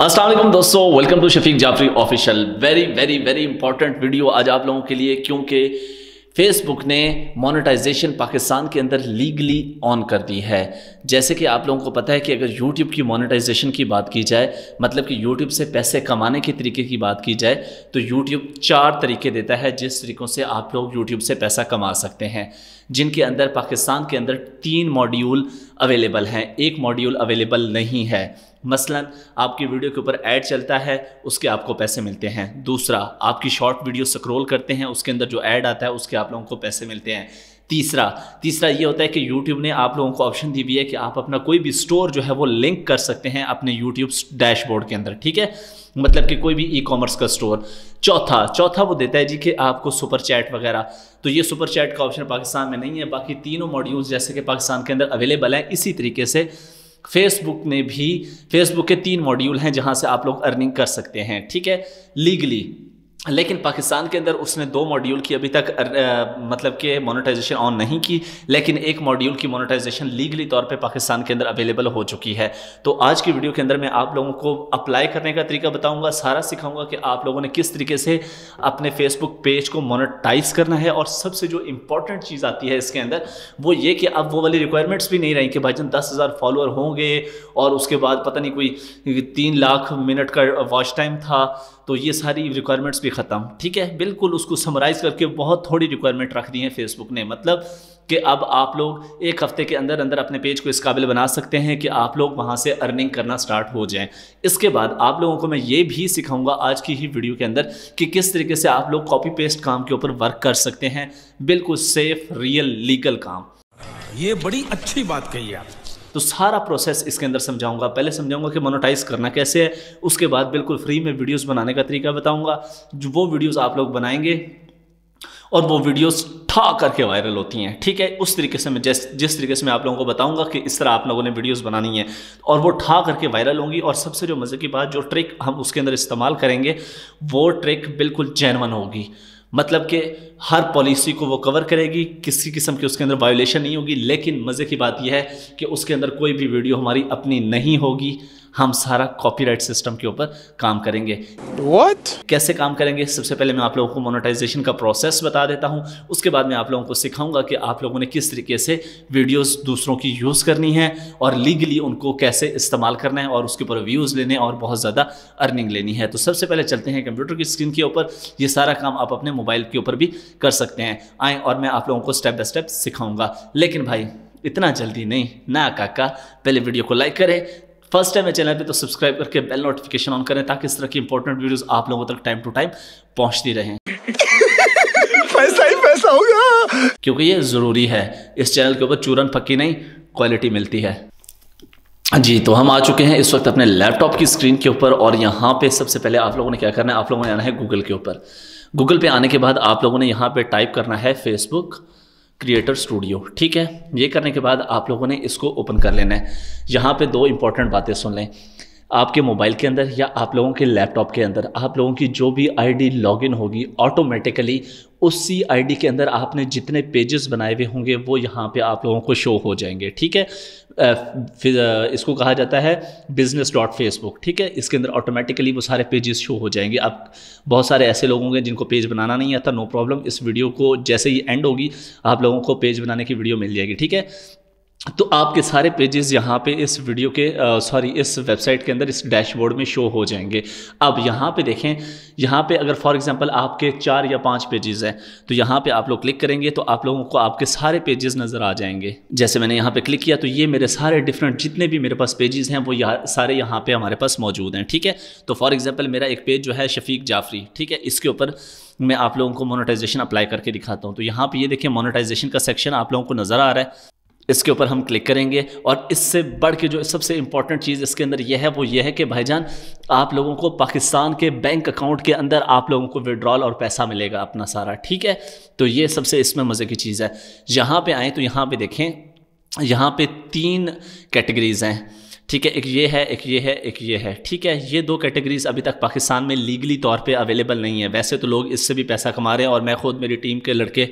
असल दोस्तों welcome to Shafiq Jafri official very very very important video आज आप लोगों के लिए क्योंकि फेसबुक ने मोनेटाइजेशन पाकिस्तान के अंदर लीगली ऑन कर दी है जैसे कि आप लोगों को पता है कि अगर यूट्यूब की मोनेटाइजेशन की बात की जाए मतलब कि यूट्यूब से पैसे कमाने के तरीके की बात की जाए तो यूट्यूब चार तरीके देता है जिस तरीक़ों से आप लोग यूट्यूब से पैसा कमा सकते हैं जिनके अंदर पाकिस्तान के अंदर तीन मॉड्यूल अवेलेबल हैं एक मॉड्यूल अवेलेबल नहीं है मसलन आपकी वीडियो के ऊपर ऐड चलता है उसके आपको पैसे मिलते हैं दूसरा आपकी शॉर्ट वीडियो स्क्रोल करते हैं उसके अंदर जो ऐड आता है उसके आप लोगों को पैसे मिलते हैं तीसरा तीसरा ये होता है कि YouTube ने आप लोगों को ऑप्शन दी हुई है कि आप अपना कोई भी स्टोर जो है वो लिंक कर सकते हैं अपने YouTube डैशबोर्ड के अंदर ठीक है मतलब कि कोई भी ई कॉमर्स का स्टोर चौथा चौथा वो देता है जी कि आपको सुपर चैट वगैरह तो ये सुपर चैट का ऑप्शन पाकिस्तान में नहीं है बाकी तीनों मॉड्यूल्स जैसे कि पाकिस्तान के अंदर अवेलेबल हैं इसी तरीके से फेसबुक ने भी फेसबुक के तीन मॉड्यूल हैं जहां से आप लोग अर्निंग कर सकते हैं ठीक है लीगली लेकिन पाकिस्तान के अंदर उसने दो मॉड्यूल की अभी तक आ, मतलब के मोनेटाइजेशन ऑन नहीं की लेकिन एक मॉड्यूल की मोनेटाइजेशन लीगली तौर पे पाकिस्तान के अंदर अवेलेबल हो चुकी है तो आज की वीडियो के अंदर मैं आप लोगों को अप्लाई करने का तरीका बताऊंगा सारा सिखाऊंगा कि आप लोगों ने किस तरीके से अपने फेसबुक पेज को मोनिटाइज करना है और सबसे जो इंपॉर्टेंट चीज़ आती है इसके अंदर वो ये कि अब वो वाली रिक्वायरमेंट्स भी नहीं रही कि भाई जान दस हज़ार फॉलोअर होंगे और उसके बाद पता नहीं कोई तीन लाख मिनट का वॉच टाइम था तो ये सारी रिक्वायरमेंट्स भी ख़त्म ठीक है बिल्कुल उसको समराइज़ करके बहुत थोड़ी रिक्वायरमेंट रख दी है फेसबुक ने मतलब कि अब आप लोग एक हफ्ते के अंदर अंदर अपने पेज को इस काबिल बना सकते हैं कि आप लोग वहाँ से अर्निंग करना स्टार्ट हो जाएं इसके बाद आप लोगों को मैं ये भी सिखाऊंगा आज की ही वीडियो के अंदर कि किस तरीके से आप लोग कॉपी पेस्ट काम के ऊपर वर्क कर सकते हैं बिल्कुल सेफ रियल लीगल काम ये बड़ी अच्छी बात कही आपने तो सारा प्रोसेस इसके अंदर समझाऊंगा पहले समझाऊंगा कि मोनोटाइज करना कैसे है उसके बाद बिल्कुल फ्री में वीडियोस बनाने का तरीका बताऊंगा जो वो वीडियोस आप लोग बनाएंगे और वो वीडियोस ठा करके वायरल होती हैं ठीक है उस तरीके से मैं जिस जिस तरीके से मैं आप लोगों को बताऊंगा कि इस तरह आप लोगों ने वीडियोस बनानी है और वो ठा करके वायरल होंगी और सबसे जो मज़े की बात जो ट्रिक हम उसके अंदर इस्तेमाल करेंगे वो ट्रिक बिल्कुल जैनवन होगी मतलब कि हर पॉलिसी को वो कवर करेगी किसी किस्म के उसके अंदर वायोलेशन नहीं होगी लेकिन मज़े की बात यह है कि उसके अंदर कोई भी वीडियो हमारी अपनी नहीं होगी हम सारा कॉपीराइट सिस्टम के ऊपर काम करेंगे What? कैसे काम करेंगे सबसे पहले मैं आप लोगों को मोनेटाइजेशन का प्रोसेस बता देता हूँ उसके बाद मैं आप लोगों को सिखाऊंगा कि आप लोगों ने किस तरीके से वीडियोस दूसरों की यूज़ करनी है और लीगली उनको कैसे इस्तेमाल करना है और उसके ऊपर व्यूज़ लेने और बहुत ज़्यादा अर्निंग लेनी है तो सबसे पहले चलते हैं कंप्यूटर की स्क्रीन के ऊपर ये सारा काम आप अपने मोबाइल के ऊपर भी कर सकते हैं आए और मैं आप लोगों को स्टेप बाय स्टेप सिखाऊंगा लेकिन भाई इतना जल्दी नहीं ना काका पहले वीडियो को लाइक करें फर्स्ट टाइम है चैनल पे तो सब्सक्राइब करके बेल नोटिफिकेशन ऑन करें ताकि इस तरह की इंपॉर्टेंट वीडियोस आप लोगों तक टाइम टू टाइम पहुंचती रहें पैसा ही पैसा होगा क्योंकि ये ज़रूरी है इस चैनल के ऊपर चूरन पक्की नहीं क्वालिटी मिलती है जी तो हम आ चुके हैं इस वक्त अपने लैपटॉप की स्क्रीन के ऊपर और यहाँ पे सबसे पहले आप लोगों ने क्या करना है आप लोगों ने आना है गूगल के ऊपर गूगल पे आने के बाद आप लोगों ने यहाँ पे टाइप करना है फेसबुक क्रिएटर स्टूडियो ठीक है ये करने के बाद आप लोगों ने इसको ओपन कर लेना है यहाँ पे दो इंपॉर्टेंट बातें सुन लें आपके मोबाइल के अंदर या आप लोगों के लैपटॉप के अंदर आप लोगों की जो भी आईडी लॉगिन होगी ऑटोमेटिकली उसी आईडी के अंदर आपने जितने पेजेस बनाए हुए होंगे वो यहाँ पे आप लोगों को शो हो जाएंगे ठीक है फिर इसको कहा जाता है बिजनेस डॉट फेसबुक ठीक है इसके अंदर ऑटोमेटिकली वो सारे पेजेस शो हो जाएंगे आप बहुत सारे ऐसे लोग होंगे जिनको पेज बनाना नहीं आता नो प्रॉब्लम इस वीडियो को जैसे ही एंड होगी आप लोगों को पेज बनाने की वीडियो मिल जाएगी ठीक है तो आपके सारे पेजेस यहाँ पे इस वीडियो के सॉरी इस वेबसाइट के अंदर इस डैशबोर्ड में शो हो जाएंगे अब यहाँ पे देखें यहाँ पे अगर फॉर एग्जांपल आपके चार या पांच पेजेस हैं तो यहाँ पे आप लोग क्लिक करेंगे तो आप लोगों को आपके सारे पेजेस नज़र आ जाएंगे जैसे मैंने यहाँ पे क्लिक किया तो ये मेरे सारे डिफरेंट जितने भी मेरे पास पेजेज़ हैं वो यह, सारे यहाँ पर हमारे पास मौजूद हैं ठीक है तो फॉर एग्ज़ाम्पल मेरा एक पेज जो है शफीक जाफरी ठीक है इसके ऊपर मैं आप लोगों को मोनेटाइजेशन अप्लाई करके दिखाता हूँ तो यहाँ पे ये देखिए मोनेटाइजेशन का सेक्शन आप लोगों को नज़र आ रहा है इसके ऊपर हम क्लिक करेंगे और इससे बढ़ के जो सबसे इम्पॉर्टेंट चीज़ इसके अंदर यह है वो यह है कि भाईजान आप लोगों को पाकिस्तान के बैंक अकाउंट के अंदर आप लोगों को विड्रॉल और पैसा मिलेगा अपना सारा ठीक है तो ये सबसे इसमें मज़े की चीज़ है यहाँ पे आए तो यहाँ पे देखें यहाँ पे तीन कैटेगरीज़ हैं ठीक है एक ये है एक ये है एक ये है ठीक है ये दो कैटेगरीज अभी तक पाकिस्तान में लीगली तौर पे अवेलेबल नहीं है वैसे तो लोग इससे भी पैसा कमा रहे हैं और मैं खुद मेरी टीम के लड़के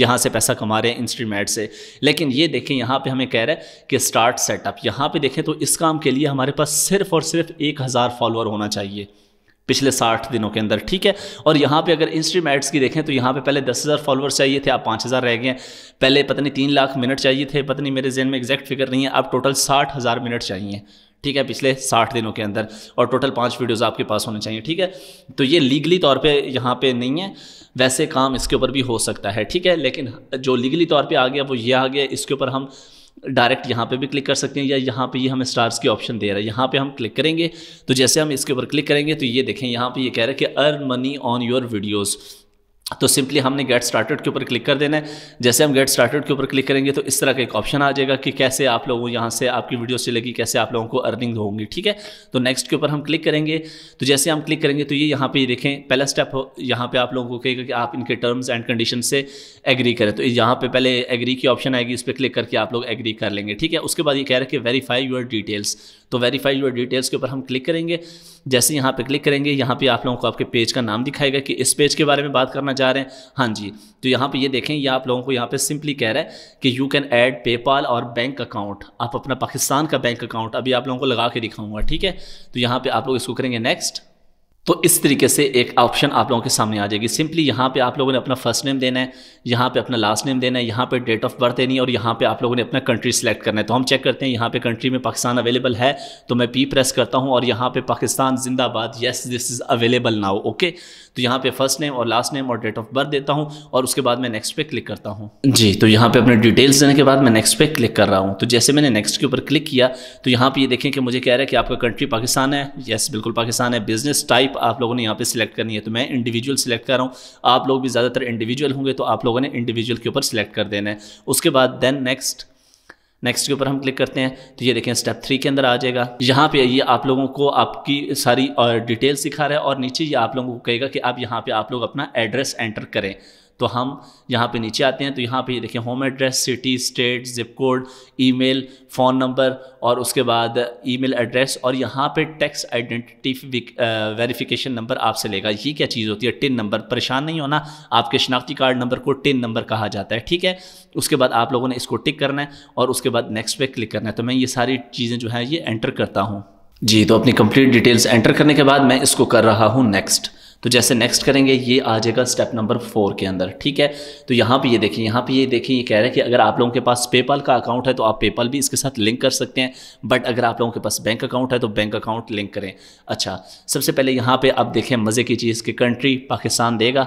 यहाँ से पैसा कमा रहे हैं इंस्ट्रीमेंट से लेकिन ये देखें यहाँ पे हमें कह रहा है कि स्टार्ट सेटअप यहाँ पे देखें तो इस काम के लिए हमारे पास सिर्फ और सिर्फ एक हज़ार फॉलोअर होना चाहिए पिछले साठ दिनों के अंदर ठीक है और यहाँ पे अगर इंस्ट्रीम एड्स की देखें तो यहाँ पे पहले दस हज़ार फॉलोअर्स चाहिए थे आप पाँच हज़ार रह गए पहले पता नहीं तीन लाख मिनट चाहिए थे पता नहीं मेरे जहन में एग्जैक्ट फिगर नहीं है आप टोटल साठ हज़ार मिनट चाहिए ठीक है पिछले साठ दिनों के अंदर और टोटल पाँच वीडियोज़ आपके पास होने चाहिए ठीक है तो ये लीगली तौर पर यहाँ पर नहीं है वैसे काम इसके ऊपर भी हो सकता है ठीक है लेकिन जो लीगली तौर पर आ गया वो ये आ गया इसके ऊपर हम डायरेक्ट यहाँ पे भी क्लिक कर सकते हैं या यहाँ पे ये यह हमें स्टार्स की ऑप्शन दे रहा है यहाँ पे हम क्लिक करेंगे तो जैसे हम इसके ऊपर क्लिक करेंगे तो ये देखें यहाँ पे ये यह कह रहा है कि earn money on your videos तो सिंपली हमने गेट स्टार्टेड के ऊपर क्लिक कर देना है जैसे हम गेट स्टार्टेड के ऊपर क्लिक करेंगे तो इस तरह का एक ऑप्शन आ जाएगा कि कैसे आप लोगों यहाँ से आपकी वीडियो चलेगी कैसे आप लोगों को अर्निंग होंगी ठीक है तो नेक्स्ट के ऊपर हम क्लिक करेंगे तो जैसे हम क्लिक करेंगे तो ये यहाँ पर देखें पहला स्टेप यहाँ पे आप लोगों को कहेगा कि आप इनके टर्म्स एंड कंडीशन से एग्री करें तो यहाँ पर पहले एग्री की ऑप्शन आएगी इस पर क्लिक करके आप लोग एग्री कर लेंगे ठीक है उसके बाद ये कह रहे हैं कि वेरीफाई योर डिटेल्स तो वेरीफाई योर डिटेल्स के ऊपर हम क्लिक करेंगे जैसे यहाँ पे क्लिक करेंगे यहाँ पे आप लोगों को आपके पेज का नाम दिखाएगा कि इस पेज के बारे में बात करना चाह रहे हैं हाँ जी तो यहाँ पे ये देखें ये आप लोगों को यहाँ पे सिंपली कह रहा है कि यू कैन ऐड पेपाल और बैंक अकाउंट आप अपना पाकिस्तान का बैंक अकाउंट अभी आप लोगों को लगा के दिखाऊंगा ठीक है तो यहाँ पर आप लोग इसको करेंगे नेक्स्ट तो इस तरीके से एक ऑप्शन आप लोगों के सामने आ जाएगी सिंपली यहाँ पे आप लोगों ने अपना फर्स्ट नेम देना है यहाँ पे अपना लास्ट नेम देना है यहाँ पे डेट ऑफ बर्थ देनी है और यहाँ पे आप लोगों ने अपना कंट्री सेलेक्ट करना है तो हम चेक करते हैं यहाँ पे कंट्री में पाकिस्तान अवेलेबल है तो मैं पी प्रेस करता हूँ और यहाँ पर पाकिस्तान जिंदाबाद yes this is available now okay तो यहाँ पे फर्स्ट नेम और लास्ट नेम और डेट ऑफ बर्थ देता हूँ और उसके बाद मैं नेक्स्ट पे क्लिक करता हूँ जी तो यहाँ पे अपने डिटेल्स देने के बाद मैं नेक्स्ट पे क्लिक कर रहा हूँ तो जैसे मैंने नेक्स्ट के ऊपर क्लिक किया तो यहाँ पे ये देखें कि मुझे कह रहा है कि आपका कंट्री पाकिस्तान है येस बिल्कुल पाकिस्तान है बिजनेस टाइप आप लोगों ने यहाँ पर सिलेक्ट करनी है तो मैं इंडिविजुअल सिलेक्ट कर रहा हूँ आप लोग भी ज़्यादातर इंडिविजुअल होंगे तो आप लोगों ने इंडिविजुअल के ऊपर सिलेक्ट कर देना है उसके बाद देन नेक्स्ट नेक्स्ट के ऊपर हम क्लिक करते हैं तो ये देखें स्टेप थ्री के अंदर आ जाएगा यहाँ पे ये आप लोगों को आपकी सारी डिटेल सिखा रहा है और नीचे ये आप लोगों को कहेगा कि आप यहाँ पे आप लोग अपना एड्रेस एंटर करें तो हम यहाँ पे नीचे आते हैं तो यहाँ पे देखिए home address city state zip code email phone number और उसके बाद ईमेल एड्रेस और यहाँ पे टैक्स आइडेंटिटी वेरिफिकेशन नंबर आपसे लेगा ये क्या चीज़ होती है टिन नंबर परेशान नहीं होना आपके शनाख्ती कार्ड नंबर को टिन नंबर कहा जाता है ठीक है उसके बाद आप लोगों ने इसको टिक करना है और उसके बाद नेक्स्ट पे क्लिक करना है तो मैं ये सारी चीज़ें जो है ये एंटर करता हूँ जी तो अपनी कंप्लीट डिटेल्स एंटर करने के बाद मैं इसको कर रहा हूँ नेक्स्ट तो जैसे नेक्स्ट करेंगे ये आ जाएगा स्टेप नंबर फोर के अंदर ठीक है तो यहाँ पे ये देखें यहाँ पे ये देखें ये कह रहा है कि अगर आप लोगों के पास पेपाल का अकाउंट है तो आप पेपाल भी इसके साथ लिंक कर सकते हैं बट अगर आप लोगों के पास बैंक अकाउंट है तो बैंक अकाउंट लिंक करें अच्छा सबसे पहले यहाँ पर आप देखें मज़े की चीज़ कि कंट्री पाकिस्तान देगा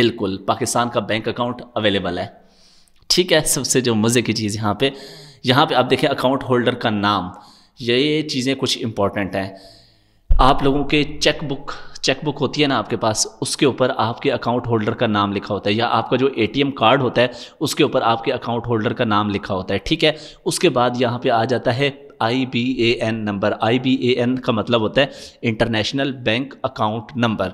बिल्कुल पाकिस्तान का बैंक अकाउंट अवेलेबल है ठीक है सबसे जो मज़े की चीज़ यहाँ पर यहाँ पर आप देखें अकाउंट होल्डर का नाम ये चीज़ें कुछ इंपॉर्टेंट हैं आप लोगों के चेकबुक चेकबुक होती है ना आपके पास उसके ऊपर आपके अकाउंट होल्डर का नाम लिखा होता है या आपका जो ए कार्ड होता है उसके ऊपर आपके अकाउंट होल्डर का नाम लिखा होता है ठीक है उसके बाद यहाँ पर आ जाता है I B A N number I B A N का मतलब होता है इंटरनेशनल बैंक अकाउंट नंबर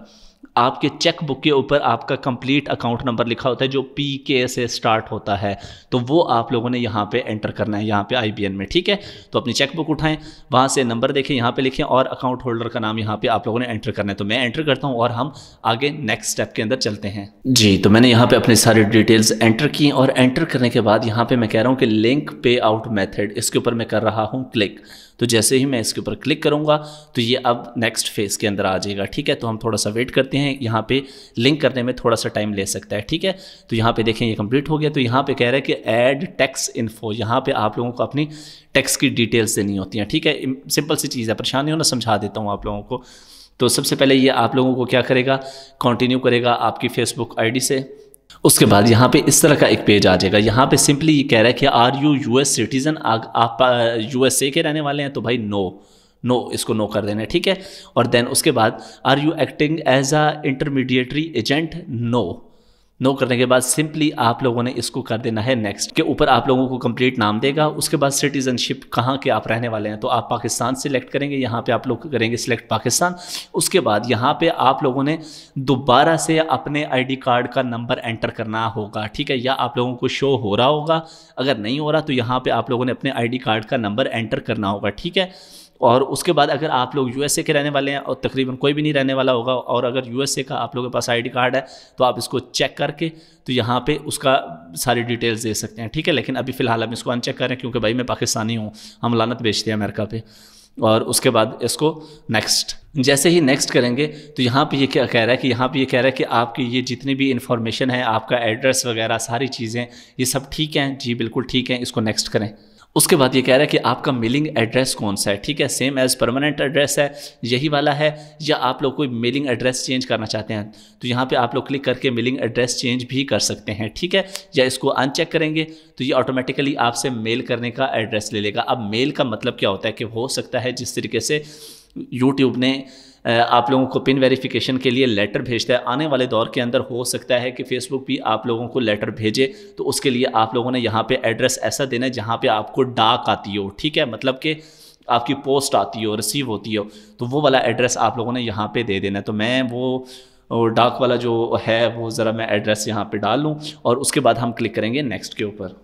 आपके चेक बुक के ऊपर आपका कंप्लीट अकाउंट नंबर लिखा होता है जो पी के से स्टार्ट होता है तो वो आप लोगों ने यहाँ पे एंटर करना है यहाँ पे आई में ठीक है तो अपनी चेक बुक उठाएं वहाँ से नंबर देखें यहाँ पे लिखें और अकाउंट होल्डर का नाम यहाँ पे आप लोगों ने एंटर करना है तो मैं एंटर करता हूँ और हम आगे नेक्स्ट स्टेप के अंदर चलते हैं जी तो मैंने यहाँ पर अपनी सारी डिटेल्स एंटर की और एंटर करने के बाद यहाँ पर मैं कह रहा हूँ कि लिंक पे आउट मैथड इसके ऊपर मैं कर रहा हूँ क्लिक तो जैसे ही मैं इसके ऊपर क्लिक करूँगा तो ये अब नेक्स्ट फेज़ के अंदर आ जाएगा ठीक है तो हम थोड़ा सा वेट करते हैं यहाँ पे लिंक करने में थोड़ा सा टाइम ले सकता है ठीक है तो यहाँ पे देखें ये कंप्लीट हो गया तो यहाँ पे कह रहा है कि ऐड टैक्स इन्फो यहाँ पे आप लोगों को अपनी टैक्स की डिटेल्स देनी होती हैं ठीक है सिंपल सी चीज़ है परेशानी हो ना समझा देता हूँ आप लोगों को तो सबसे पहले ये आप लोगों को क्या करेगा कंटिन्यू करेगा आपकी फेसबुक आई से उसके बाद यहाँ पे इस तरह का एक पेज आ जाएगा यहाँ पे सिंपली ये कह रहा है कि आर यू यूएस सिटीज़न आप यूएसए uh, के रहने वाले हैं तो भाई नो नो इसको नो कर देना है ठीक है और देन उसके बाद are you acting as a intermediatory agent no no no करने के बाद सिंपली आप लोगों ने इसको कर देना है नेक्स्ट के ऊपर आप लोगों को कंप्लीट नाम देगा उसके बाद सिटीजनशिप कहाँ के आप रहने वाले हैं तो आप पाकिस्तान सेलेक्ट करेंगे यहाँ पे आप लोग करेंगे सिलेक्ट पाकिस्तान उसके बाद यहाँ पे आप लोगों ने दोबारा से अपने आईडी कार्ड का नंबर एंटर करना होगा ठीक है या आप लोगों को शो हो रहा होगा अगर नहीं हो रहा तो यहाँ पर आप लोगों ने अपने आई कार्ड का नंबर एंटर करना होगा ठीक है और उसके बाद अगर आप लोग यू के रहने वाले हैं और तकरीबन कोई भी नहीं रहने वाला होगा और अगर यू का आप लोगों के पास आई कार्ड है तो आप इसको चेक करके तो यहाँ पे उसका सारी डिटेल्स दे सकते हैं ठीक है लेकिन अभी फ़िलहाल हम इसको अनचेक करें क्योंकि भाई मैं पाकिस्तानी हूँ हम लानत बेचते हैं अमेरिका पर और उसके बाद इसको नेक्स्ट जैसे ही नेक्स्ट करेंगे तो यहाँ पे ये क्या कह रहा है कि यहाँ पे ये कह रहा है कि आपकी ये जितनी भी इन्फॉर्मेशन है आपका एड्रेस वगैरह सारी चीज़ें ये सब ठीक हैं जी बिल्कुल ठीक हैं इसको नेक्स्ट करें उसके बाद ये कह रहा है कि आपका मेलिंग एड्रेस कौन सा है ठीक है सेम एज़ परमानेंट एड्रेस है यही वाला है या आप लोग कोई मेलिंग एड्रेस चेंज करना चाहते हैं तो यहाँ पे आप लोग क्लिक करके मेलिंग एड्रेस चेंज भी कर सकते हैं ठीक है या इसको अनचेक करेंगे तो ये ऑटोमेटिकली आपसे मेल करने का एड्रेस ले लेगा अब मेल का मतलब क्या होता है कि हो सकता है जिस तरीके से यूट्यूब ने आप लोगों को पिन वेरिफिकेशन के लिए लेटर भेजता है आने वाले दौर के अंदर हो सकता है कि फेसबुक भी आप लोगों को लेटर भेजे तो उसके लिए आप लोगों ने यहाँ पे एड्रेस ऐसा देना है जहाँ पे आपको डाक आती हो ठीक है मतलब कि आपकी पोस्ट आती हो रिसीव होती हो तो वो वाला एड्रेस आप लोगों ने यहाँ पर दे देना है तो मैं वो और डाक वाला जो है वो ज़रा मैं एड्रेस यहाँ पे डाल लूँ और उसके बाद हम क्लिक करेंगे नेक्स्ट के ऊपर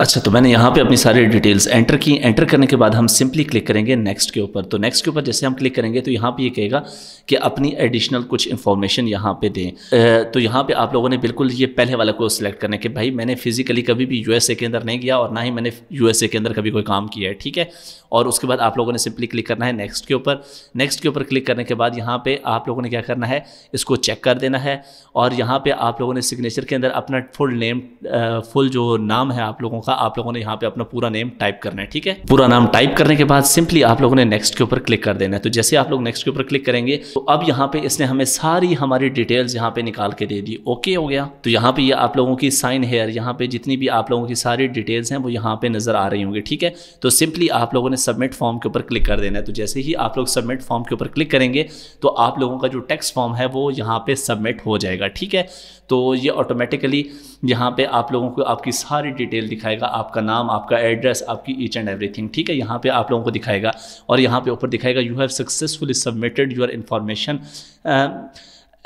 अच्छा तो मैंने यहाँ पे अपनी सारी डिटेल्स एंटर की एंटर करने के बाद हम सिंपली क्लिक करेंगे नेक्स्ट के ऊपर तो नेक्स्ट के ऊपर जैसे हम क्लिक करेंगे तो यहाँ पे ये यह कहेगा कि अपनी एडिशनल कुछ इन्फॉर्मेशन यहाँ पे दें तो यहाँ पे आप लोगों ने बिल्कुल ये पहले वाला को सिलेक्ट करने के भाई मैंने फिजिकली कभी भी यू के अंदर नहीं गया और ना ही मैंने यू के अंदर कभी कोई काम किया है ठीक है और उसके बाद आप लोगों ने सिंपली क्लिक करना है नेक्स्ट के ऊपर नेक्स्ट के ऊपर क्लिक करने के बाद यहाँ पर आप लोगों ने क्या करना है इसको चेक कर देना है और यहाँ पर आप लोगों ने सिग्नेचर के अंदर अपना फुल नेम फुल जो नाम है आप लोगों होगा आप लोगों ने यहाँ पे अपना पूरा नेम टाइप करना है ठीक है पूरा नाम टाइप करने के बाद सिंपली आप लोगों ने नेक्स्ट के ऊपर क्लिक कर देना है तो जैसे आप लोग नेक्स्ट के ऊपर क्लिक करेंगे तो अब यहाँ पे इसने हमें सारी हमारी डिटेल्स यहाँ पे निकाल के दे दी ओके हो गया तो यहाँ पे ये आप लोगों की साइन हेयर यहाँ पे जितनी भी आप लोगों की सारी डिटेल्स हैं वो यहाँ पे नजर आ रही होंगी ठीक है तो सिंपली आप लोगों ने सबमिट फॉर्म के ऊपर क्लिक कर देना है तो जैसे ही आप लोग सबमिट फॉर्म के ऊपर क्लिक करेंगे तो आप लोगों का जो टेक्स फॉर्म है वो यहाँ पे सबमिट हो जाएगा ठीक है तो ये ऑटोमेटिकली यहाँ पे आप लोगों को आपकी सारी डिटेल दिखाएगा दिखाएगा आपका नाम आपका एड्रेस आपकी ईच एंड एवरीथिंग ठीक है यहाँ पे आप लोगों को दिखाएगा और यहाँ पे ऊपर दिखाएगा you have successfully submitted your information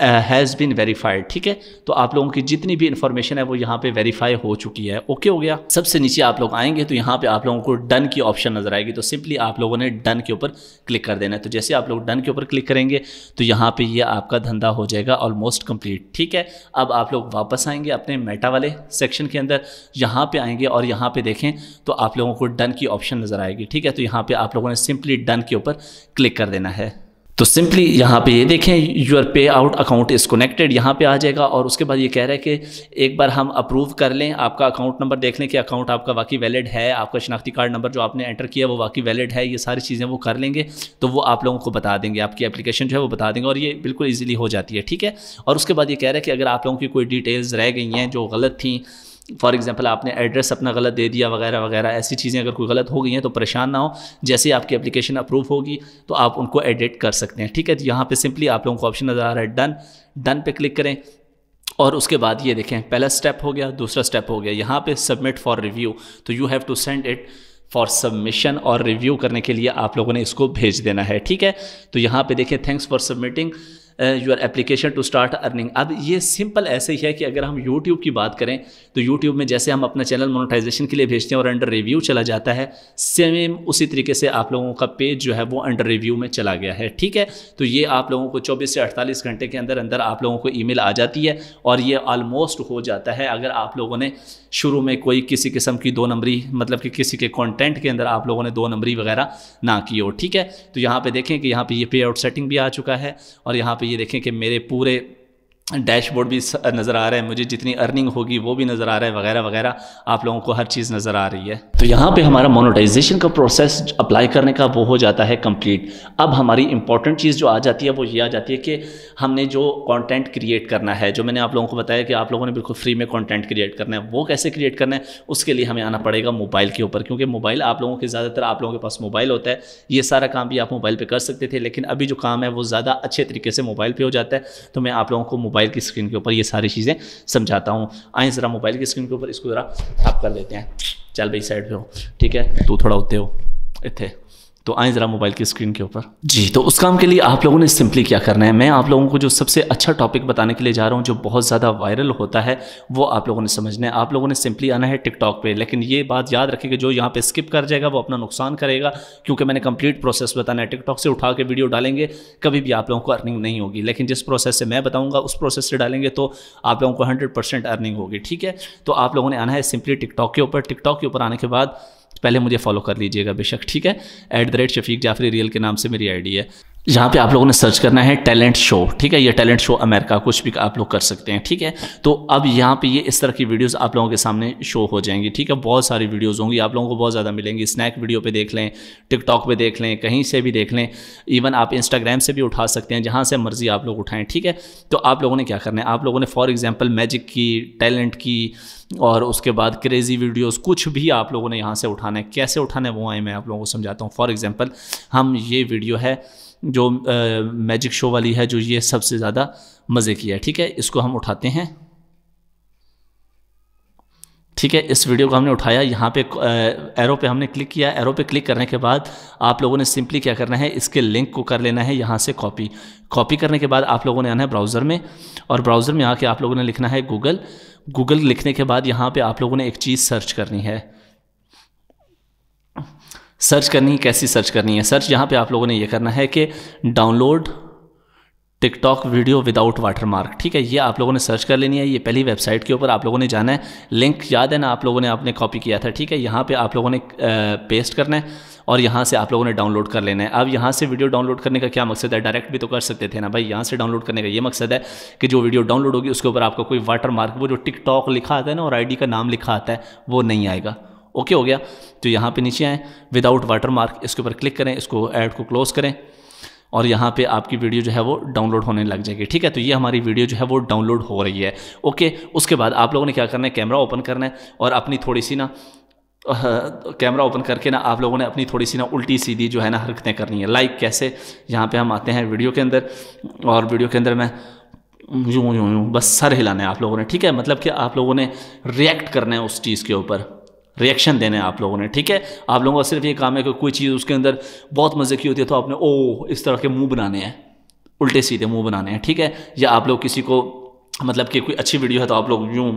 has been verified ठीक है तो आप लोगों की जितनी भी इन्फॉर्मेशन है वो यहाँ पे वेरीफाई हो चुकी है ओके हो गया सबसे नीचे आप लोग आएंगे तो यहाँ पे आप लोगों को डन की ऑप्शन नजर आएगी तो सिंपली आप लोगों ने डन के ऊपर क्लिक कर देना है तो जैसे आप लोग डन के ऊपर क्लिक करेंगे तो यहाँ पे ये यह आपका धंधा हो जाएगा ऑलमोस्ट कंप्लीट ठीक है अब आप लोग वापस आएंगे अपने मेटा वाले सेक्शन के अंदर यहाँ पर आएंगे और यहाँ पर देखें तो आप लोगों को डन की ऑप्शन नजर आएगी ठीक है तो यहाँ पर आप लोगों ने सिंपली डन के ऊपर क्लिक कर देना है तो सिंपली यहाँ पे ये देखें यूर पे आउट अकाउंट इज़ कनेक्टेड यहाँ पे आ जाएगा और उसके बाद ये कह रहा है कि एक बार हम अप्रूव कर लें आपका अकाउंट नंबर देख लें कि अकाउंट आपका वाकई वैलिड है आपका शनाख्ती कार्ड नंबर जो आपने एंटर किया वो वाकई वैलिड है ये सारी चीज़ें वो कर लेंगे तो वो आप लोगों को बता देंगे आपकी एप्लीकेशन जो है वो बता देंगे और ये बिल्कुल ईजिली हो जाती है ठीक है और उसके बाद ये कह रहा है कि अगर आप लोगों की कोई डिटेल्स रह गई हैं जो गलत थी फॉर एग्जांपल आपने एड्रेस अपना गलत दे दिया वगैरह वगैरह ऐसी चीज़ें अगर कोई गलत हो गई हैं तो परेशान ना हो जैसे ही आपकी एप्लीकेशन अप्रूव होगी तो आप उनको एडिट कर सकते हैं ठीक है तो यहाँ पर सिंपली आप लोगों को ऑप्शन नज़र आ रहा है डन डन पे क्लिक करें और उसके बाद ये देखें पहला स्टेप हो गया दूसरा स्टेप हो गया यहाँ पे सबमिट फॉर रिव्यू तो you have to send it for submission और रिव्यू करने के लिए आप लोगों ने इसको भेज देना है ठीक है तो यहाँ पे देखें thanks for submitting your application to start earning अब ये सिंपल ऐसे ही है कि अगर हम यूट्यूब की बात करें तो यूट्यूब में जैसे हम अपना चैनल मोनोटाइजेशन के लिए भेजते हैं और अंडर रिव्यू चला जाता है सेम उसी तरीके से आप लोगों का पेज जो है वो अंडर रिव्यू में चला गया है ठीक है तो ये आप लोगों को चौबीस से अड़तालीस घंटे के अंदर अंदर आप लोगों को ई आ जाती है और ये ऑलमोस्ट हो जाता है अगर आप लोगों ने शुरू में कोई किसी किस्म की दो नंबरी मतलब कि किसी के कंटेंट के अंदर आप लोगों ने दो नंबरी वगैरह ना की हो ठीक है तो यहाँ पे देखें कि यहाँ पे ये पे आउट सेटिंग भी आ चुका है और यहाँ ये देखें कि मेरे पूरे डैशबोर्ड भी नज़र आ रहा है मुझे जितनी अर्निंग होगी वो भी नज़र आ रहा है वगैरह वगैरह आप लोगों को हर चीज़ नज़र आ रही है तो यहाँ पे हमारा मोनोटाइजेशन का प्रोसेस अप्लाई करने का वो हो जाता है कंप्लीट अब हमारी इंपॉर्टेंट चीज़ जो आ जाती है वो ये आ जाती है कि हमने जो कॉन्टेंट क्रिएट करना है जो मैंने आप लोगों को बताया कि आप लोगों ने बिल्कुल फ्री में कॉन्टेंट क्रिएट करना है वो कैसे क्रिएट करना है उसके लिए हमें आना पड़ेगा मोबाइल के ऊपर क्योंकि मोबाइल आप लोगों के ज़्यादातर आप लोगों के पास मोबाइल होता है ये सारा काम भी आप मोबाइल पर कर सकते थे लेकिन अभी जो काम है वो ज़्यादा अच्छे तरीके से मोबाइल पर हो जाता है तो मैं आप लोगों को मोबाइल मोबाइल की स्क्रीन के ऊपर ये सारी चीज़ें समझाता हूँ आए ज़रा मोबाइल की स्क्रीन के ऊपर इसको ज़रा आप कर लेते हैं चल भाई साइड पे हो ठीक है तू थोड़ा उत्ते हो इतने तो आए ज़रा मोबाइल की स्क्रीन के ऊपर जी तो उस काम के लिए आप लोगों ने सिंपली क्या करना है मैं आप लोगों को जो सबसे अच्छा टॉपिक बताने के लिए जा रहा हूँ जो बहुत ज़्यादा वायरल होता है वो आप लोगों ने समझना है आप लोगों ने सिंपली आना है टिकटॉक पे लेकिन ये बात याद रखे कि जो यहाँ पे स्किप कर जाएगा वो अपना नुकसान करेगा क्योंकि मैंने कंप्लीट प्रोसेस बताना है टिकटॉक से उठा के वीडियो डालेंगे कभी भी आप लोगों को अर्निंग नहीं होगी लेकिन जिस प्रोसेस से मैं बताऊँगा उस प्रोसेस से डालेंगे तो आप लोगों को हंड्रेड अर्निंग होगी ठीक है तो आप लोगों ने आना है सिंपली टिकटॉक के ऊपर टिकटॉक के ऊपर आने के बाद पहले मुझे फॉलो कर लीजिएगा बेशक ठीक है at the rate Shafiq Jafri real के नाम से मेरी आईडी है यहाँ पे आप लोगों ने सर्च करना है टैलेंट शो ठीक है ये टैलेंट शो अमेरिका कुछ भी आप लोग कर सकते हैं ठीक है तो अब यहाँ पे ये इस तरह की वीडियोस आप लोगों के सामने शो हो जाएंगी ठीक है बहुत सारी वीडियोस होंगी आप लोगों को बहुत ज़्यादा मिलेंगी स्नैक वीडियो पे देख लें टिकटॉक पे देख लें कहीं से भी देख लें इवन आप इंस्टाग्राम से भी उठा सकते हैं जहाँ से मर्जी आप लोग उठाएँ ठीक है तो आप लोगों ने क्या करना है आप लोगों ने फॉर एग्ज़ाम्पल मैजिक की टैलेंट की और उसके बाद क्रेज़ी वीडियोस कुछ भी आप लोगों ने यहाँ से उठाना है कैसे उठाना है वो आए मैं आप लोगों को समझाता हूँ फॉर एग्ज़ाम्पल हम ये वीडियो है जो मैजिक शो वाली है जो ये सबसे ज़्यादा मज़े की है ठीक है इसको हम उठाते हैं ठीक है इस वीडियो को हमने उठाया यहाँ पे एरो पे हमने क्लिक किया एरो पे क्लिक करने के बाद आप लोगों ने सिंपली क्या करना है इसके लिंक को कर लेना है यहाँ से कॉपी कॉपी करने के बाद आप लोगों ने आना है ब्राउज़र में और ब्राउज़र में आके आप लोगों ने लिखना है गूगल गूगल लिखने के बाद यहाँ पे आप लोगों ने एक चीज़ सर्च करनी है सर्च करनी है कैसी सर्च करनी है सर्च यहाँ पे आप लोगों ने ये करना है कि download TikTok video without watermark ठीक है ये आप लोगों ने सर्च कर लेनी है ये पहली वेबसाइट के ऊपर आप लोगों ने जाना है लिंक याद है ना आप लोगों ने आपने कॉपी किया था ठीक है यहाँ पे आप लोगों ने पेस्ट करना है और यहाँ से आप लोगों ने डाउनलोड कर लेना है अब यहाँ से वीडियो डाउनलोड करने का क्या मकसद है डायरेक्ट भी तो कर सकते थे ना भाई यहाँ से डाउनलोड करने का ये मकसद है कि जो वीडियो डाउनलोड होगी उसके ऊपर आपका कोई वाटर मार्क वो जो टिकटॉक लिखा आता है ना और आई का नाम लिखा आता है वो नहीं आएगा ओके हो गया तो यहाँ पे नीचे आएँ विदाउट वाटर मार्क इसके ऊपर क्लिक करें इसको ऐड को क्लोज़ करें और यहाँ पे आपकी वीडियो जो है वो डाउनलोड होने लग जाएगी ठीक है तो ये हमारी वीडियो जो है वो डाउनलोड हो रही है ओके उसके बाद आप लोगों ने क्या करना है कैमरा ओपन करना है और अपनी थोड़ी सी ना कैमरा ओपन करके ना आप लोगों ने अपनी थोड़ी सी ना उल्टी सीधी जो है ना हरकतें करनी है लाइक कैसे यहाँ पे हम आते हैं वीडियो के अंदर और वीडियो के अंदर मैं यूँ यूँ यूँ बस सर हिलाना है आप लोगों ने ठीक है मतलब कि आप लोगों ने रिएक्ट करना है उस चीज़ के ऊपर रिएक्शन देने आप लोगों ने ठीक है आप लोगों का सिर्फ ये काम है कि कोई चीज़ उसके अंदर बहुत मज़े की होती है तो आपने ओ इस तरह के मुंह बनाने हैं उल्टे सीधे मुंह बनाने हैं ठीक है या आप लोग किसी को मतलब कि कोई अच्छी वीडियो है तो आप लोग यूँ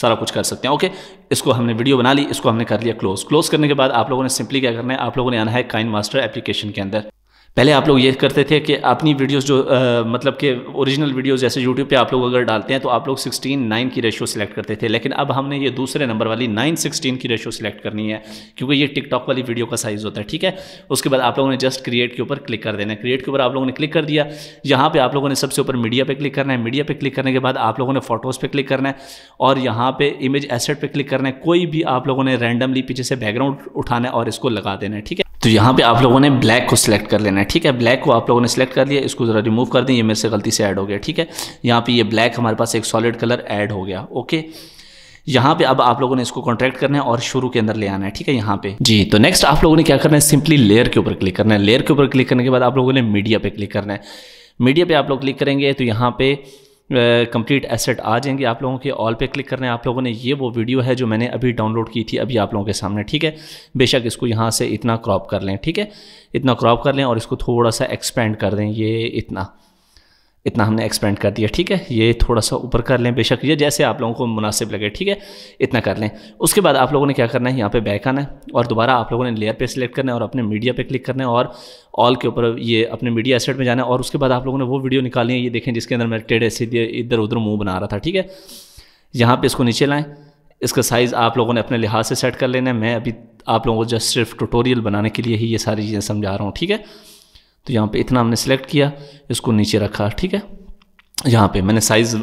सारा कुछ कर सकते हैं ओके इसको हमने वीडियो बना ली इसको हमने कर लिया क्लोज क्लोज करने के बाद आप लोगों ने सिंपली क्या करना है आप लोगों ने आना है काइन मास्टर एप्लीकेशन के अंदर पहले आप लोग ये करते थे कि अपनी वीडियोस जो आ, मतलब के ओरिजिनल वीडियोस जैसे यूट्यूब पे आप लोग अगर डालते हैं तो आप लोग 16 9 की रेशियो सिलेक्ट करते थे लेकिन अब हमने ये दूसरे नंबर वाली 9 16 की रेशियो सिलेक्ट करनी है क्योंकि ये टिकटॉक वाली वीडियो का साइज़ होता है ठीक है उसके बाद आप लोगों ने जस्ट क्रिएट के ऊपर क्लिक कर देना है क्रिएट के ऊपर आप लोगों ने क्लिक कर दिया यहाँ पर आप लोगों ने सबसे ऊपर मीडिया पर क्लिक करना है मीडिया पर क्लिक करने के बाद आप लोगों ने फोटोज़ पर क्लिक करना है और यहाँ पर इमेज एसेट पर क्लिक करना है कोई भी आप लोगों ने रैंडमली पीछे से बैकग्राउंड उठाना है और इसको लगा देना है ठीक है तो यहाँ पे आप लोगों ने ब्लैक को सिलेक्ट कर लेना है ठीक है ब्लैक को आप लोगों ने सिलेक्ट कर लिया इसको ज़रा रिमूव कर दें ये मेरे से गलती से ऐड हो गया ठीक है यहाँ पे ये ब्लैक हमारे पास एक सॉलिड कलर ऐड हो गया ओके यहाँ पे अब आप लोगों ने इसको कॉन्ट्रैक्ट करना है और शुरू के अंदर ले आना है ठीक है यहाँ पे जी तो नेक्स्ट आप लोगों ने क्या करना है सिंपली लेयर के ऊपर क्लिक करना है लेयर के ऊपर क्लिक करने के बाद आप लोगों ने मीडिया पर क्लिक करना है मीडिया पर आप लोग क्लिक करेंगे तो यहाँ पे कंप्लीट एसेट आ जाएंगे आप लोगों के ऑल पे क्लिक करने आप लोगों ने ये वो वीडियो है जो मैंने अभी डाउनलोड की थी अभी आप लोगों के सामने ठीक है बेशक इसको यहाँ से इतना क्रॉप कर लें ठीक है इतना क्रॉप कर लें और इसको थोड़ा सा एक्सपेंड कर दें ये इतना इतना हमने एक्सपेंड कर दिया ठीक है ये थोड़ा सा ऊपर कर लें बेशक ये जैसे आप लोगों को मुनासिब लगे ठीक है इतना कर लें उसके बाद आप लोगों ने क्या करना है यहाँ पे बैक आना है और दोबारा आप लोगों ने लेयर पे सिलेक्ट करना है और अपने मीडिया पे क्लिक करना है और ऑल के ऊपर ये अपने मीडिया एसेट में जाना है और उसके बाद आप लोगों ने वो वीडियो निकाली है ये देखें जिसके अंदर मैं टेढ़े सीधे इधर उधर मुँह बना रहा था ठीक है यहाँ पर इसको नीचे लाएँ इसका साइज़ आप लोगों ने अपने लिहाज से सेट कर लेना है मैं अभी आप लोगों को जस्ट सिर्फ टूटोरियल बनाने के लिए ही ये सारी चीज़ें समझा रहा हूँ ठीक है तो यहाँ पे इतना हमने सेलेक्ट किया इसको नीचे रखा ठीक है यहाँ पे मैंने साइज़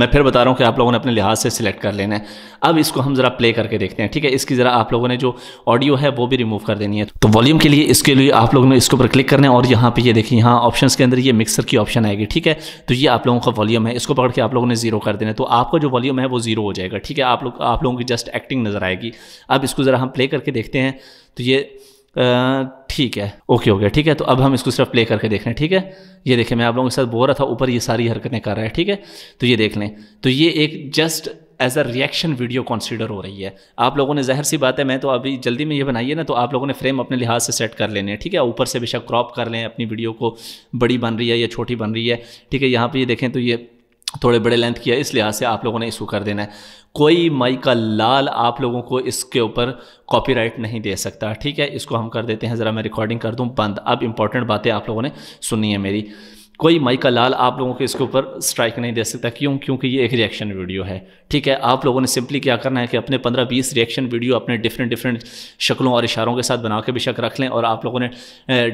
मैं फिर बता रहा हूँ कि आप लोगों ने अपने लिहाज से सिलेक्ट कर लेना है अब इसको हम ज़रा प्ले करके देखते हैं ठीक है इसकी ज़रा आप लोगों ने जो ऑडियो है वो भी रिमूव कर देनी है तो वॉल्यूम के लिए इसके लिए आप लोगों ने इसके ऊपर क्लिक करना है और यहाँ पे ये देखिए यहाँ ऑप्शन के अंदर ये मिक्सर की ऑप्शन आएगी ठीक है तो ये आप लोगों का वॉल्यूम है इसको पकड़ के आप लोगों ने जीरो कर देना है तो आपका जो वॉल्यूम है वो जीरो हो जाएगा ठीक है आप लोग आप लोगों की जस्ट एक्टिंग नज़र आएगी अब इसको ज़रा हम प्ले करके देखते हैं तो ये ठीक है ओके हो गया ठीक है तो अब हम इसको सिर्फ प्ले करके देख रहे हैं ठीक है ये देखें मैं आप लोगों के साथ बोल रहा था ऊपर ये सारी हरकतें कर रहा है ठीक है तो ये देख लें तो ये एक just as a reaction video consider हो रही है आप लोगों ने जहर सी बात है मैं तो अभी जल्दी में ये बनाइए ना तो आप लोगों ने फ्रेम अपने लिहाज से सेट कर लेने हैं ठीक है ऊपर से बेशक क्रॉप कर लें अपनी वीडियो को बड़ी बन रही है या छोटी बन रही है ठीक है यहाँ पर ये देखें तो ये थोड़े बड़े लेंथ किया इस लिहाज से आप लोगों ने इसको कर देना है कोई माई का लाल आप लोगों को इसके ऊपर कॉपीराइट नहीं दे सकता ठीक है इसको हम कर देते हैं ज़रा मैं रिकॉर्डिंग कर दूँ बंद अब इंपॉर्टेंट बातें आप लोगों ने सुनी है मेरी कोई माई का लाल आप लोगों के इसके ऊपर स्ट्राइक नहीं दे सकता क्यों क्योंकि ये एक रिएक्शन वीडियो है ठीक है आप लोगों ने सिंपली क्या करना है कि अपने 15-20 रिएक्शन वीडियो अपने डिफरेंट डिफरेंट शक्लों और इशारों के साथ बना के बेशक रख लें और आप लोगों ने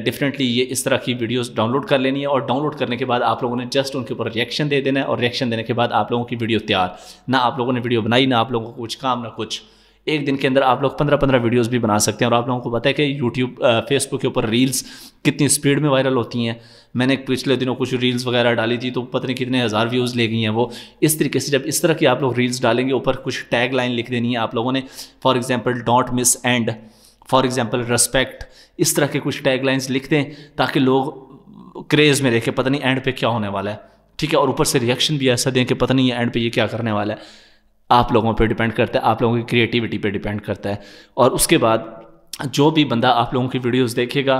डिफरेंटली ये इस तरह की वीडियोज़ डाउनलोड कर लेनी है और डाउनलोड करने के बाद आप लोगों ने जस्ट उनके ऊपर रिएक्शन दे देना है और रिएक्शन देने के बाद आप लोगों की वीडियो तैयार ना आप लोगों ने वीडियो बनाई ना आप लोगों को कुछ काम ना कुछ एक दिन के अंदर आप लोग पंद्रह पंद्रह वीडियोज़ भी बना सकते हैं और आप लोगों को पता है कि यूट्यूब फेसबुक के ऊपर रील्स कितनी स्पीड में वायरल होती हैं मैंने पिछले दिनों कुछ रील्स वगैरह डाली थी तो पता नहीं कितने हज़ार व्यूज़ ले गई हैं वो इस तरीके से जब इस तरह की आप लोग रील्स डालेंगे ऊपर कुछ टैग लाइन लिख देनी है आप लोगों ने for example don't miss and for example respect इस तरह के कुछ टैग लाइन्स लिख दें ताकि लोग क्रेज़ में देखें पता नहीं एंड पे क्या होने वाला है ठीक है और ऊपर से रिएक्शन भी ऐसा दें कि पता नहीं एंड पे ये क्या करने वाला है आप लोगों पे डिपेंड करता है आप लोगों की क्रिएटिविटी पे डिपेंड करता है और उसके बाद जो भी बंदा आप लोगों की वीडियोस देखेगा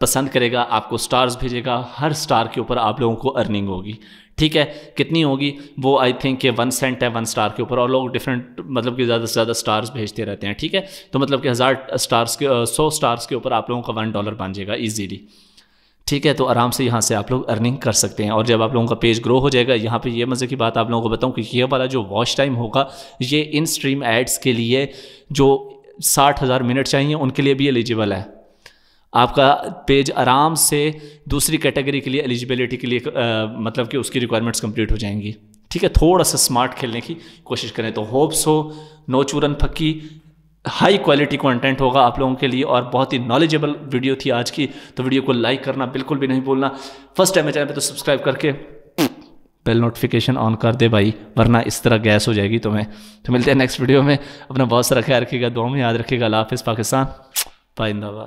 पसंद करेगा आपको स्टार्स भेजेगा हर स्टार के ऊपर आप लोगों को अर्निंग होगी ठीक है कितनी होगी वो आई थिंक ये वन सेंट है वन स्टार के ऊपर और लोग डिफरेंट मतलब कि ज़्यादा से ज़्यादा स्टार्स भेजते रहते हैं ठीक है तो मतलब कि हज़ार स्टार्स के सौ स्टार्स के ऊपर आप लोगों का वन डॉलर बन जाएगा ईजीली ठीक है तो आराम से यहाँ से आप लोग अर्निंग कर सकते हैं और जब आप लोगों का पेज ग्रो हो जाएगा यहाँ पे ये मज़े की बात आप लोगों को बताऊँ कि ये वाला जो वॉच टाइम होगा ये इन स्ट्रीम एड्स के लिए जो साठ हज़ार मिनट चाहिए उनके लिए भी एलिजिबल है आपका पेज आराम से दूसरी कैटेगरी के लिए एलिजिबिलिटी के लिए आ, मतलब कि उसकी रिक्वायरमेंट्स कंप्लीट हो जाएंगी ठीक है थोड़ा सा स्मार्ट खेलने की कोशिश करें तो होप्स हो नो चूरन फक्की हाई क्वालिटी कंटेंट होगा आप लोगों के लिए और बहुत ही नॉलेजेबल वीडियो थी आज की तो वीडियो को लाइक करना बिल्कुल भी नहीं भूलना फर्स्ट टाइम चैनल पे तो सब्सक्राइब करके बेल नोटिफिकेशन ऑन कर दे भाई वरना इस तरह गैस हो जाएगी तुम्हें तो मिलते हैं नेक्स्ट वीडियो में अपना बहुत सारा ख्याल रखेगा दो में याद रखेगा अल्लाह हाफिज़ पाकिस्तान पाइंदाबाद